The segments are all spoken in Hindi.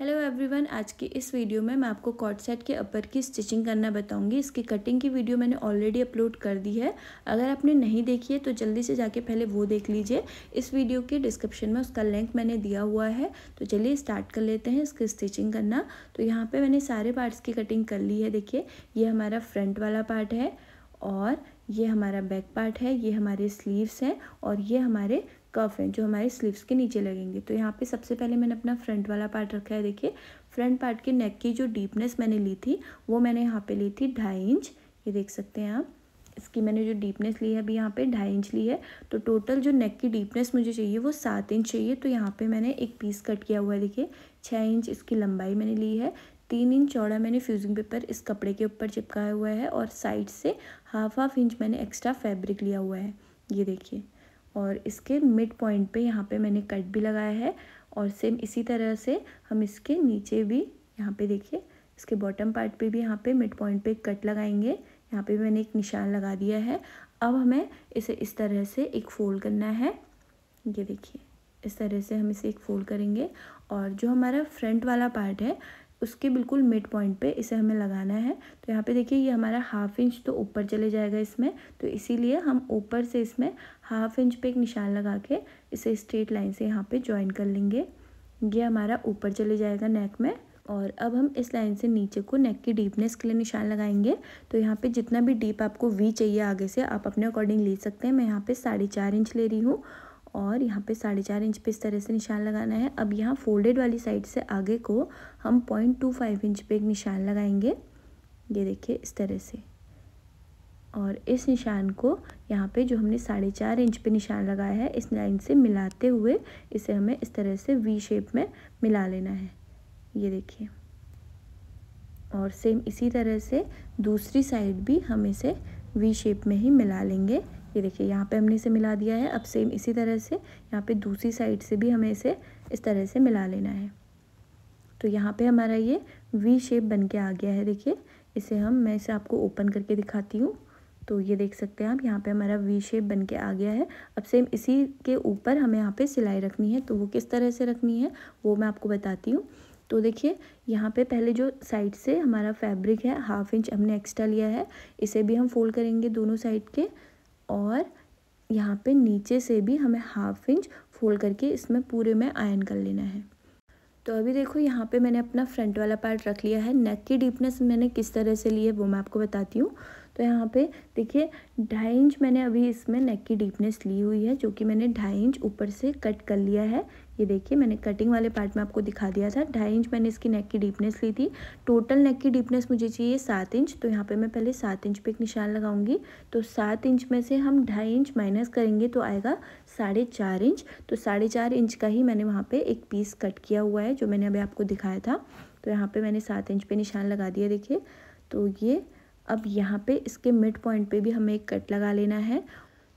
हेलो एवरीवन आज के इस वीडियो में मैं आपको कॉट सेट के अपर की स्टिचिंग करना बताऊंगी इसकी कटिंग की वीडियो मैंने ऑलरेडी अपलोड कर दी है अगर आपने नहीं देखी है तो जल्दी से जाके पहले वो देख लीजिए इस वीडियो के डिस्क्रिप्शन में उसका लिंक मैंने दिया हुआ है तो चलिए स्टार्ट कर लेते हैं इसकी स्टिचिंग करना तो यहाँ पर मैंने सारे पार्ट्स की कटिंग कर ली है देखिए ये हमारा फ्रंट वाला पार्ट है और ये हमारा बैक पार्ट है ये हमारे स्लीव्स हैं और ये हमारे कफ हैं जो हमारे स्लीव्स के नीचे लगेंगे तो यहाँ पे सबसे पहले मैंने अपना फ्रंट वाला पार्ट रखा है देखिए फ्रंट पार्ट के नेक की जो डीपनेस मैंने ली थी वो मैंने यहाँ पे ली थी ढाई इंच ये देख सकते हैं आप इसकी मैंने जो डीपनेस ली है अभी यहाँ पे ढाई इंच ली है तो टोटल जो नेक की डीपनेस मुझे चाहिए वो सात इंच चाहिए तो यहाँ पर मैंने एक पीस कट किया हुआ है देखिए छः इंच इसकी लंबाई मैंने ली है तीन इंच चौड़ा मैंने फ्यूजिंग पेपर इस कपड़े के ऊपर चिपकाया हुआ है और साइड से हाफ हाफ इंच मैंने एक्स्ट्रा फैब्रिक लिया हुआ है ये देखिए और इसके मिड पॉइंट पे यहाँ पे मैंने कट भी लगाया है और सेम इसी तरह से हम इसके नीचे भी यहाँ पे देखिए इसके बॉटम पार्ट पे भी यहाँ पे मिड पॉइंट पे कट लगाएंगे यहाँ पे भी मैंने एक निशान लगा दिया है अब हमें इसे इस तरह से एक फोल्ड करना है ये देखिए इस तरह से हम इसे एक फोल्ड करेंगे और जो हमारा फ्रंट वाला पार्ट है उसके बिल्कुल मिड पॉइंट पे इसे हमें लगाना है तो यहाँ पे देखिए ये हमारा हाफ इंच तो ऊपर चले जाएगा इसमें तो इसीलिए हम ऊपर से इसमें हाफ इंच पे एक निशान लगा के इसे स्ट्रेट लाइन से यहाँ पे ज्वाइन कर लेंगे ये हमारा ऊपर चले जाएगा नेक में और अब हम इस लाइन से नीचे को नेक की डीपनेस के लिए निशान लगाएंगे तो यहाँ पे जितना भी डीप आपको वी चाहिए आगे से आप अपने अकॉर्डिंग ले सकते हैं मैं यहाँ पे साढ़े चार इंच ले रही हूँ और यहाँ पे साढ़े चार इंच पे इस तरह से निशान लगाना है अब यहाँ फोल्डेड वाली साइड से आगे को हम पॉइंट टू फाइव इंच पे एक निशान लगाएंगे ये देखिए इस तरह से और इस निशान को यहाँ पे जो हमने साढ़े चार इंच पे निशान लगाया है इस लाइन से मिलाते हुए इसे हमें इस तरह से वी शेप में मिला लेना है ये देखिए और सेम इसी तरह से दूसरी साइड भी हम इसे वी शेप में ही मिला लेंगे ये देखिए यहाँ पे हमने इसे मिला दिया है अब सेम इसी तरह से यहाँ पे दूसरी साइड से भी हमें इसे इस तरह से मिला लेना है तो यहाँ पे हमारा ये वी शेप बन के आ गया है देखिए इसे हम मैं इसे आपको ओपन करके दिखाती हूँ तो ये देख सकते हैं आप यहाँ पे हमारा वी शेप बन के आ गया है अब सेम इसी के ऊपर हमें यहाँ पे सिलाई रखनी है तो वो किस तरह से रखनी है वो मैं आपको बताती हूँ तो देखिए यहाँ पे पहले जो साइड से हमारा फैब्रिक है हाफ इंच हमने एक्स्ट्रा लिया है इसे भी हम फोल्ड करेंगे दोनों साइड के और यहाँ पे नीचे से भी हमें हाफ इंच फोल्ड करके इसमें पूरे में आयन कर लेना है तो अभी देखो यहाँ पे मैंने अपना फ्रंट वाला पार्ट रख लिया है नेक की डीपनेस मैंने किस तरह से ली है वो मैं आपको बताती हूँ तो यहाँ पे देखिए ढाई इंच मैंने अभी इसमें नेक की डीपनेस ली हुई है जो कि मैंने ढाई इंच ऊपर से कट कर लिया है ये देखिए मैंने कटिंग वाले पार्ट में आपको दिखा दिया था ढाई इंच मैंने इसकी नेक की डीपनेस ली थी टोटल नेक की डीपनेस मुझे चाहिए सात इंच तो यहाँ पे मैं पहले सात इंच पे एक निशान लगाऊंगी तो सात इंच में से हम ढाई इंच माइनस करेंगे तो आएगा साढ़े चार इंच तो साढ़े चार इंच का ही मैंने वहाँ पर एक पीस कट किया हुआ है जो मैंने अभी आपको दिखाया था तो यहाँ पर मैंने सात इंच पर निशान लगा दिया देखिए तो ये अब यहाँ पे इसके मिड पॉइंट पे भी हमें एक कट लगा लेना है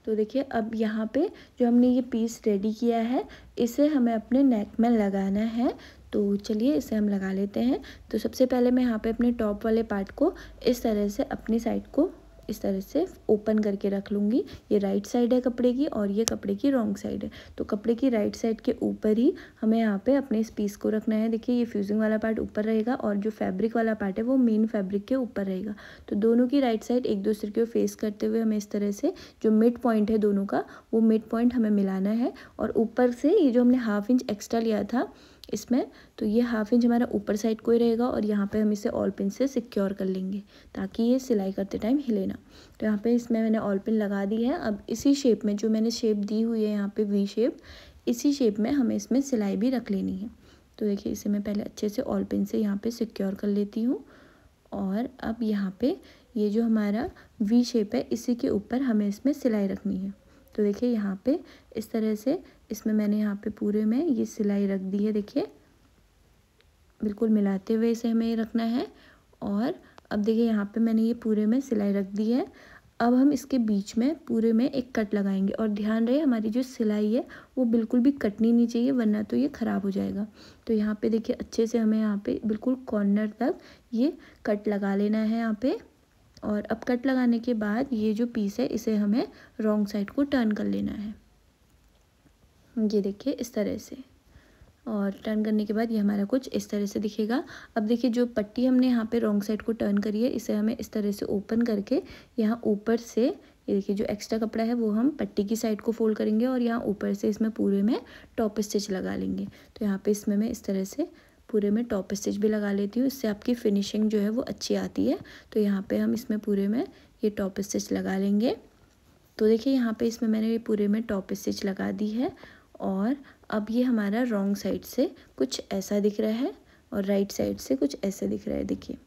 तो देखिए अब यहाँ पे जो हमने ये पीस रेडी किया है इसे हमें अपने नेक में लगाना है तो चलिए इसे हम लगा लेते हैं तो सबसे पहले मैं यहाँ पे अपने टॉप वाले पार्ट को इस तरह से अपनी साइड को इस तरह से ओपन करके रख लूँगी ये राइट साइड है कपड़े की और ये कपड़े की रॉन्ग साइड है तो कपड़े की राइट साइड के ऊपर ही हमें यहाँ पे अपने इस पीस को रखना है देखिए ये फ्यूजिंग वाला पार्ट ऊपर रहेगा और जो फैब्रिक वाला पार्ट है वो मेन फैब्रिक के ऊपर रहेगा तो दोनों की राइट साइड एक दूसरे को फेस करते हुए हमें इस तरह से जो मिड पॉइंट है दोनों का वो मिड पॉइंट हमें मिलाना है और ऊपर से ये जो हमने हाफ इंच एक्स्ट्रा लिया था इसमें तो ये हाफ इंच हमारा ऊपर साइड को ही रहेगा और यहाँ पे हम इसे ऑल पिन से सिक्योर कर लेंगे ताकि ये सिलाई करते टाइम हिले ना तो यहाँ पे इसमें मैंने ऑल पिन लगा दी है अब इसी शेप में जो मैंने शेप दी हुई है यहाँ पे वी शेप इसी शेप में हमें इसमें सिलाई भी रख लेनी है तो देखिए इसे मैं पहले अच्छे से ऑल पिन से यहाँ पर सिक्योर कर लेती हूँ और अब यहाँ पर ये जो हमारा वी शेप है इसी के ऊपर हमें इसमें सिलाई रखनी है तो देखिए यहाँ पे इस तरह से इसमें मैंने यहाँ पे पूरे में ये सिलाई रख दी है देखिए बिल्कुल मिलाते हुए इसे हमें रखना है और अब देखिए यहाँ पे मैंने ये पूरे में सिलाई रख दी है अब हम इसके बीच में पूरे में एक कट लगाएंगे और ध्यान रहे हमारी जो सिलाई है वो बिल्कुल भी कटनी नहीं चाहिए वरना तो ये ख़राब हो जाएगा तो यहाँ पे देखिए अच्छे से हमें यहाँ पे बिल्कुल कॉर्नर तक ये कट लगा लेना है यहाँ पे और अब कट लगाने के बाद ये जो पीस है इसे हमें रॉन्ग साइड को टर्न कर लेना है ये देखिए इस तरह से और टर्न करने के बाद ये हमारा कुछ इस तरह से दिखेगा अब देखिए जो पट्टी हमने यहाँ पे रॉन्ग साइड को टर्न करी है इसे हमें इस तरह से ओपन करके यहाँ ऊपर से ये देखिए जो एक्स्ट्रा कपड़ा है वो हम पट्टी की साइड को फोल्ड करेंगे और यहाँ ऊपर से इसमें पूरे में टॉप स्टिच लगा लेंगे तो यहाँ पे इसमें मैं इस तरह से पूरे में टॉप स्टिच भी लगा लेती हूँ इससे आपकी फिनिशिंग जो है वो अच्छी आती है तो यहाँ पे हम इसमें पूरे में ये टॉप स्टिच लगा लेंगे तो देखिए यहाँ पे इसमें मैंने ये पूरे में टॉप स्टिच लगा दी है और अब ये हमारा रॉन्ग साइड से कुछ ऐसा दिख रहा है और राइट साइड से कुछ ऐसा दिख रहा है देखिए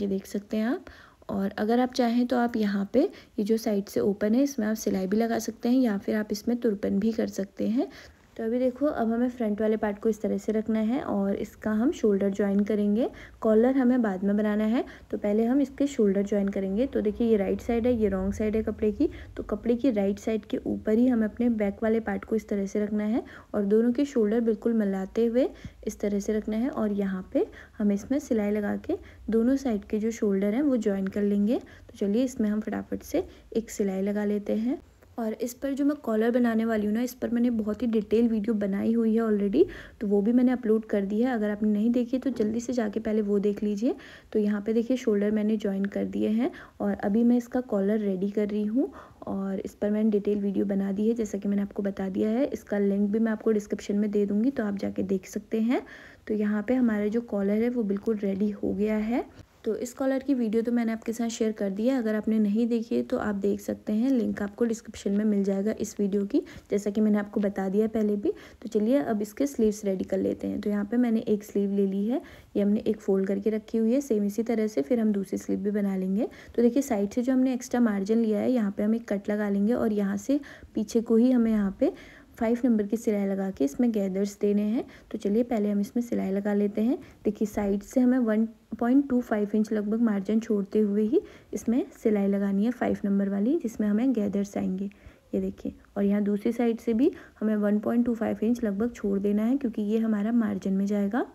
ये देख सकते हैं आप और अगर आप चाहें तो आप यहाँ पे ये जो साइड से ओपन है इसमें आप सिलाई भी लगा सकते हैं या फिर आप इसमें तुरपन भी कर सकते हैं तो अभी देखो अब हमें फ्रंट वाले पार्ट को इस तरह से रखना है और इसका हम शोल्डर ज्वाइन करेंगे कॉलर हमें बाद में बनाना है तो पहले हम इसके शोल्डर ज्वाइन करेंगे तो देखिए ये राइट साइड है ये रॉन्ग साइड है कपड़े की तो कपड़े की राइट साइड के ऊपर ही हमें अपने बैक वाले पार्ट को इस तरह से रखना है और दोनों के शोल्डर बिल्कुल मिलाते हुए इस तरह से रखना है और यहाँ पर हम इसमें सिलाई लगा के दोनों साइड के जो शोल्डर हैं वो ज्वाइन कर लेंगे तो चलिए इसमें हम फटाफट से एक सिलाई लगा लेते हैं और इस पर जो मैं कॉलर बनाने वाली हूँ ना इस पर मैंने बहुत ही डिटेल वीडियो बनाई हुई है ऑलरेडी तो वो भी मैंने अपलोड कर दी है अगर आपने नहीं देखी तो जल्दी से जाके पहले वो देख लीजिए तो यहाँ पे देखिए शोल्डर मैंने ज्वाइन कर दिए हैं और अभी मैं इसका कॉलर रेडी कर रही हूँ और इस पर मैंने डिटेल वीडियो बना दी है जैसा कि मैंने आपको बता दिया है इसका लिंक भी मैं आपको डिस्क्रिप्शन में दे दूँगी तो आप जाके देख सकते हैं तो यहाँ पर हमारा जो कॉलर है वो बिल्कुल रेडी हो गया है तो इस कॉलर की वीडियो तो मैंने आपके साथ शेयर कर दी है अगर आपने नहीं देखी है तो आप देख सकते हैं लिंक आपको डिस्क्रिप्शन में मिल जाएगा इस वीडियो की जैसा कि मैंने आपको बता दिया पहले भी तो चलिए अब इसके स्लीव्स रेडी कर लेते हैं तो यहाँ पर मैंने एक स्लीव ले ली है ये हमने एक फोल्ड करके रखी हुई है सेम इसी तरह से फिर हम दूसरी स्लीव भी बना लेंगे तो देखिए साइड से जो हमने एक्स्ट्रा मार्जिन लिया है यहाँ पर हम एक कट लगा लेंगे और यहाँ से पीछे को ही हमें यहाँ पर फाइव नंबर की सिलाई लगा के इसमें गैदर्स देने हैं तो चलिए पहले हम इसमें सिलाई लगा लेते हैं देखिए साइड से हमें one point two five inch लगभग मार्जिन छोड़ते हुए ही इसमें सिलाई लगानी है फाइव नंबर वाली जिसमें हमें गैदर्स आएंगे ये देखिए और यहाँ दूसरी साइड से भी हमें one point two five inch लगभग छोड़ देना है क्योंकि ये हमारा मार्जिन में जाएगा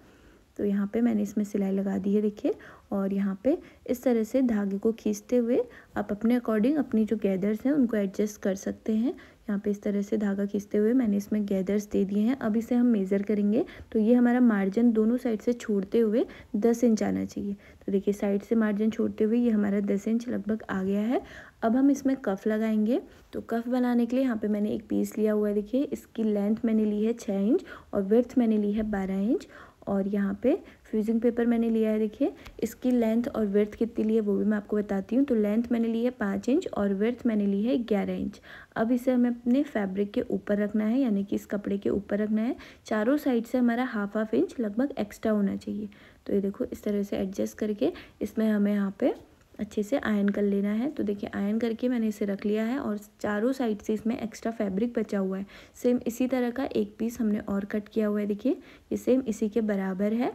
तो यहाँ पे मैंने इसमें सिलाई लगा दी है देखिए और यहाँ पे इस तरह से धागे को खींचते हुए आप अपने अकॉर्डिंग अपनी जो गैदर्स हैं उनको एडजस्ट कर सकते हैं यहाँ पे इस तरह से धागा खींचते हुए मैंने इसमें गैदर्स दे दिए हैं अब इसे हम मेज़र करेंगे तो ये हमारा मार्जिन दोनों साइड से छोड़ते हुए दस इंच आना चाहिए तो देखिए साइड से मार्जिन छोड़ते हुए ये हमारा दस इंच लगभग आ गया है अब हम इसमें कफ लगाएंगे तो कफ बनाने के लिए यहाँ पे मैंने एक पीस लिया हुआ है देखिए इसकी लेंथ मैंने ली है छः इंच और वर्थ मैंने ली है बारह इंच और यहाँ पे फ्यूजिंग पेपर मैंने लिया है देखिए इसकी लेंथ और वर्थ कितनी ली है वो भी मैं आपको बताती हूँ तो लेंथ मैंने ली है पाँच इंच और वर्थ मैंने ली है ग्यारह इंच अब इसे हमें अपने फैब्रिक के ऊपर रखना है यानी कि इस कपड़े के ऊपर रखना है चारों साइड से हमारा हाफ हाफ इंच लगभग एक्स्ट्रा होना चाहिए तो ये देखो इस तरह से एडजस्ट करके इसमें हमें यहाँ पर अच्छे से आयन कर लेना है तो देखिए आयन करके मैंने इसे रख लिया है और चारों साइड से इसमें एक्स्ट्रा फैब्रिक बचा हुआ है सेम इसी तरह का एक पीस हमने और कट किया हुआ है देखिए ये सेम इसी के बराबर है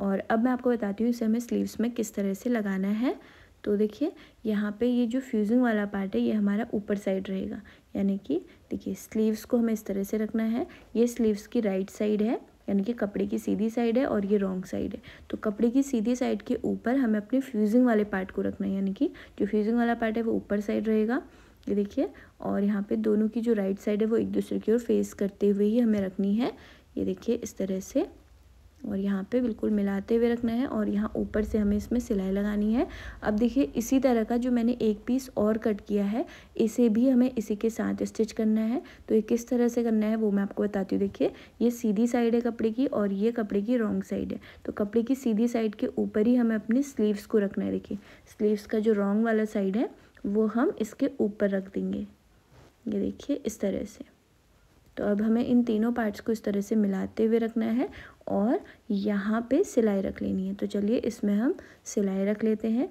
और अब मैं आपको बताती हूँ इसे हमें स्लीव्स में किस तरह से लगाना है तो देखिए यहाँ पे ये जो फ्यूजिंग वाला पार्ट है ये हमारा ऊपर साइड रहेगा यानी कि देखिए स्लीव्स को हमें इस तरह से रखना है ये स्लीव्स की राइट साइड है यानी कि कपड़े की सीधी साइड है और ये रॉन्ग साइड है तो कपड़े की सीधी साइड के ऊपर हमें अपने फ्यूजिंग वाले पार्ट को रखना है यानी कि जो फ्यूजिंग वाला पार्ट है वो ऊपर साइड रहेगा ये देखिए और यहाँ पे दोनों की जो राइट साइड है वो एक दूसरे की ओर फेस करते हुए ही हमें रखनी है ये देखिए इस तरह से और यहाँ पे बिल्कुल मिलाते हुए रखना है और यहाँ ऊपर से हमें इसमें सिलाई लगानी है अब देखिए इसी तरह का जो मैंने एक पीस और कट किया है इसे भी हमें इसी के साथ स्टिच करना है तो ये किस तरह से करना है वो मैं आपको बताती हूँ देखिए ये सीधी साइड है कपड़े की और ये कपड़े की रॉन्ग साइड है तो कपड़े की सीधी साइड के ऊपर ही हमें अपने स्लीव्स को रखना है देखिए स्लीव्स का जो रॉन्ग वाला साइड है वो हम इसके ऊपर रख देंगे ये देखिए इस तरह से तो अब हमें इन तीनों पार्ट्स को इस तरह से मिलाते हुए रखना है और यहाँ पे सिलाई रख लेनी है तो चलिए इसमें हम सिलाई रख लेते हैं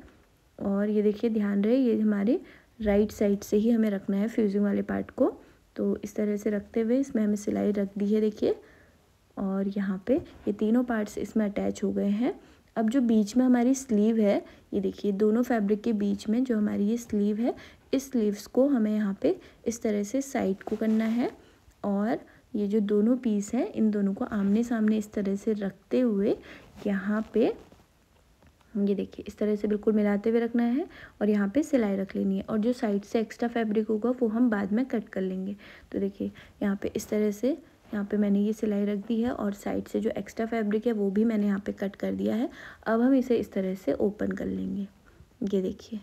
और ये देखिए ध्यान रहे ये हमारे राइट साइड से ही हमें रखना है फ्यूजिंग वाले पार्ट को तो इस तरह से रखते हुए इसमें हमें सिलाई रख दी है देखिए और यहाँ पे ये तीनों पार्ट्स इसमें अटैच हो गए हैं अब जो बीच में हमारी स्लीव है ये देखिए दोनों फैब्रिक के बीच में जो हमारी ये स्लीव है इस स्लीव्स को हमें यहाँ पे इस तरह से साइड को करना है और ये जो दोनों पीस हैं इन दोनों को आमने सामने इस तरह से रखते हुए यहाँ पे ये देखिए इस तरह से बिल्कुल मिलाते हुए रखना है और यहाँ पे सिलाई रख लेनी है और जो साइड से एक्स्ट्रा फैब्रिक होगा वो हम बाद में कट कर लेंगे तो देखिए यहाँ पे इस तरह से यहाँ पे मैंने ये सिलाई रख दी है और साइड से जो एक्स्ट्रा फैब्रिक है वो भी मैंने यहाँ पे कट कर दिया है अब हम इसे इस तरह से ओपन कर लेंगे ये देखिए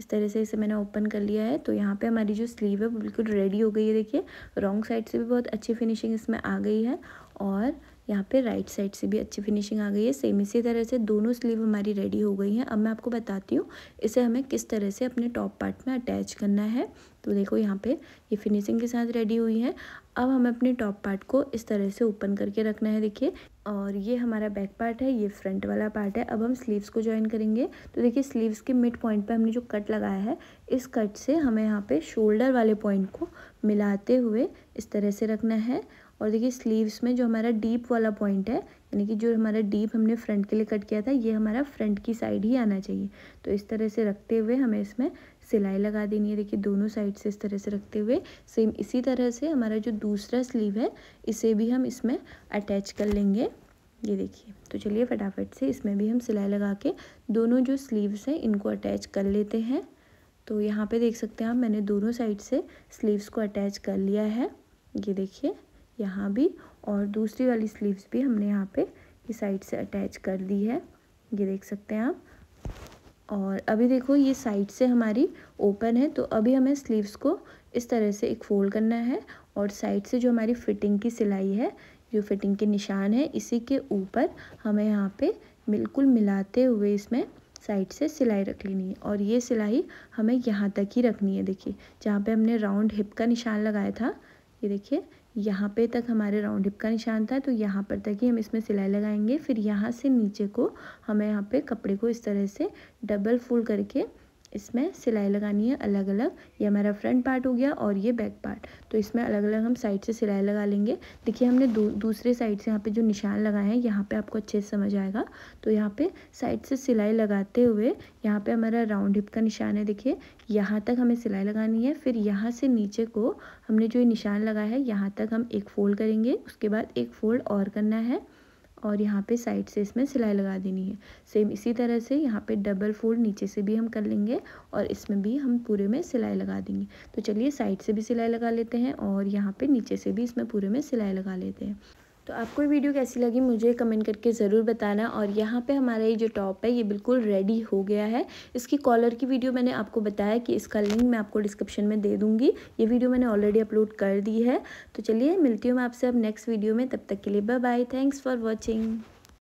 इस तरह से इसे मैंने ओपन कर लिया है तो यहाँ पे हमारी जो स्लीव है वो बिल्कुल रेडी हो गई है देखिए रॉन्ग साइड से भी बहुत अच्छी फिनिशिंग इसमें आ गई है और यहाँ पे राइट साइड से भी अच्छी फिनिशिंग आ गई है सेम इसी तरह से दोनों स्लीव हमारी रेडी हो गई हैं अब मैं आपको बताती हूँ इसे हमें किस तरह से अपने टॉप पार्ट में अटैच करना है तो देखो यहाँ पे ये फिनिशिंग के साथ रेडी हुई है अब हमें अपने टॉप पार्ट को इस तरह से ओपन करके रखना है देखिए और ये हमारा बैक पार्ट है ये फ्रंट वाला पार्ट है अब हम स्लीव्स को ज्वाइन करेंगे तो देखिए स्लीव्स के मिड पॉइंट पे हमने जो कट लगाया है इस कट से हमें यहाँ पे शोल्डर वाले पॉइंट को मिलाते हुए इस तरह से रखना है और देखिए स्लीव्स में जो हमारा डीप वाला पॉइंट है यानी कि जो हमारा डीप हमने फ्रंट के लिए कट किया था ये हमारा फ्रंट की साइड ही आना चाहिए तो इस तरह से रखते हुए हमें इसमें सिलाई लगा देनी है देखिए दोनों साइड से इस तरह से रखते हुए सेम इसी तरह से हमारा जो दूसरा स्लीव है इसे भी हम इसमें अटैच कर लेंगे ये देखिए तो चलिए फटाफट से इसमें भी हम सिलाई लगा के दोनों जो स्लीव्स हैं इनको अटैच कर लेते हैं तो यहाँ पे देख सकते हैं आप मैंने दोनों साइड से स्लीव्स को अटैच कर लिया है ये देखिए यहाँ भी और दूसरी वाली स्लीव्स भी हमने यहाँ पे इस साइड से अटैच कर दी है ये देख सकते हैं आप और अभी देखो ये साइड से हमारी ओपन है तो अभी हमें स्लीव्स को इस तरह से एक फोल्ड करना है और साइड से जो हमारी फिटिंग की सिलाई है जो फिटिंग के निशान है इसी के ऊपर हमें यहाँ पे बिल्कुल मिलाते हुए इसमें साइड से सिलाई रख लेनी है और ये सिलाई हमें यहाँ तक ही रखनी है देखिए जहाँ पे हमने राउंड हिप का निशान लगाया था ये देखिए यहाँ पे तक हमारे राउंड हिप का निशान था तो यहाँ पर तक ही हम इसमें सिलाई लगाएंगे फिर यहाँ से नीचे को हमें यहाँ पे कपड़े को इस तरह से डबल फूल करके इसमें सिलाई लगानी है अलग अलग ये हमारा फ्रंट पार्ट हो गया और ये बैक पार्ट तो इसमें अलग अलग हम साइड से सिलाई लगा लेंगे देखिए हमने दू, दूसरे साइड से यहाँ पे जो निशान लगाए हैं यहाँ पे आपको अच्छे से समझ आएगा तो यहाँ पे साइड से सिलाई लगाते हुए यहाँ पे हमारा राउंड हिप का निशान है देखिए यहाँ तक हमें सिलाई लगानी है फिर यहाँ से नीचे को हमने जो निशान लगाया है यहाँ तक हम एक फोल्ड करेंगे उसके बाद एक फोल्ड और करना है और यहाँ पे साइड से इसमें सिलाई लगा देनी है सेम इसी तरह से यहाँ पे डबल फोल्ड नीचे से भी हम कर लेंगे और इसमें भी हम पूरे में सिलाई लगा देंगे तो चलिए साइड से भी सिलाई लगा लेते हैं और यहाँ पे नीचे से भी इसमें पूरे में सिलाई लगा लेते हैं तो आपको ये वीडियो कैसी लगी मुझे कमेंट करके ज़रूर बताना और यहाँ पे हमारा ये जो टॉप है ये बिल्कुल रेडी हो गया है इसकी कॉलर की वीडियो मैंने आपको बताया कि इसका लिंक मैं आपको डिस्क्रिप्शन में दे दूँगी ये वीडियो मैंने ऑलरेडी अपलोड कर दी है तो चलिए मिलती हूँ मैं आपसे अब नेक्स्ट वीडियो में तब तक के लिए bye bye thanks for watching